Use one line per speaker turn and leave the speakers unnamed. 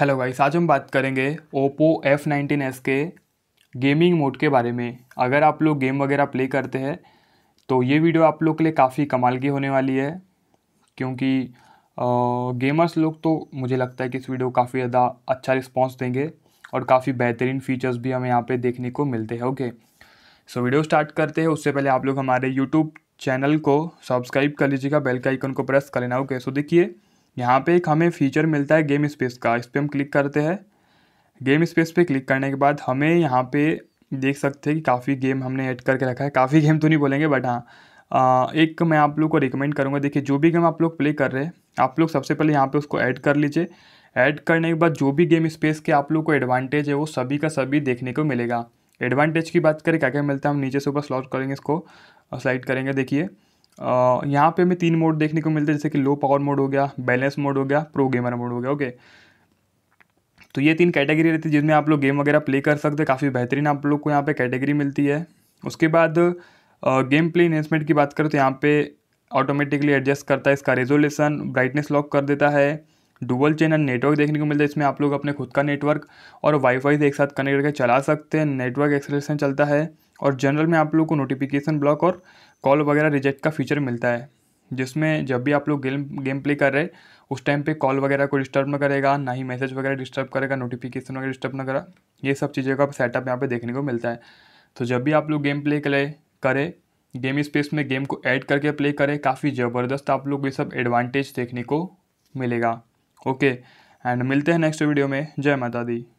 hello guys आज हम बात करेंगे ओप्पो एफ नाइनटीन एस के गेमिंग मोड के बारे में अगर आप लोग गेम वगैरह प्ले करते हैं तो ये वीडियो आप लोग के लिए काफ़ी कमाल की होने वाली है क्योंकि गेमर्स लोग तो मुझे लगता है कि इस वीडियो को काफ़ी ज़्यादा अच्छा रिस्पॉन्स देंगे और काफ़ी बेहतरीन फीचर्स भी हमें यहाँ पर देखने को मिलते हैं ओके सो वीडियो स्टार्ट करते हैं उससे पहले आप लोग हमारे यूट्यूब चैनल को सब्सक्राइब कर लीजिएगा बेल का आइकन को प्रेस कर लेना ओके सो देखिए यहाँ पे एक हमें फीचर मिलता है गेम स्पेस का इस पर हम क्लिक करते हैं गेम स्पेस पे क्लिक करने के बाद हमें यहाँ पे देख सकते हैं कि काफ़ी गेम हमने ऐड करके रखा है काफ़ी गेम तो नहीं बोलेंगे बट हाँ एक मैं आप लोग को रिकमेंड करूँगा देखिए जो भी गेम आप लोग प्ले कर रहे हैं आप लोग सबसे पहले यहाँ पर उसको ऐड कर लीजिए ऐड करने के बाद जो भी गेम स्पेस के आप लोग को एडवांटेज है वो सभी का सभी देखने को मिलेगा एडवांटेज की बात करें क्या क्या मिलता है हम नीचे से ऊपर स्लॉट करेंगे इसको स्लाइड करेंगे देखिए यहाँ पे हमें तीन मोड देखने को मिलते हैं जैसे कि लो पावर मोड हो गया बैलेंस मोड हो गया प्रो गेमर मोड हो गया ओके तो ये तीन कैटेगरी रहती है जिसमें आप लोग गेम वगैरह प्ले कर सकते हैं काफ़ी बेहतरीन आप लोग को यहाँ पे कैटेगरी मिलती है उसके बाद गेम प्ले इन्हेंसमेंट की बात करें तो यहाँ पे ऑटोमेटिकली एडजस्ट करता है इसका रेजोलेशन ब्राइटनेस लॉक कर देता है डुबल चेन एंड नेटवर्क देखने को मिलता है इसमें आप लोग अपने खुद का नेटवर्क और वाईफाई से एक साथ कनेक्ट करके चला सकते हैं नेटवर्क एक्सलेशन चलता है और जनरल में आप लोग को नोटिफिकेशन ब्लॉक और कॉल वगैरह रिजेक्ट का फीचर मिलता है जिसमें जब भी आप लोग गेम गेम प्ले कर रहे उस टाइम पे कॉल वगैरह को डिस्टर्ब ना करेगा ना ही मैसेज वगैरह डिस्टर्ब करेगा नोटिफिकेशन वगैरह डिस्टर्ब ना करा ये सब चीज़ों का सेटअप यहाँ पे देखने को मिलता है तो जब भी आप लोग गेम प्ले करें करें गेम स्पेस में गेम को ऐड करके प्ले करें काफ़ी ज़बरदस्त आप लोग ये सब एडवांटेज देखने को मिलेगा ओके एंड मिलते हैं नेक्स्ट वीडियो में जय माता दी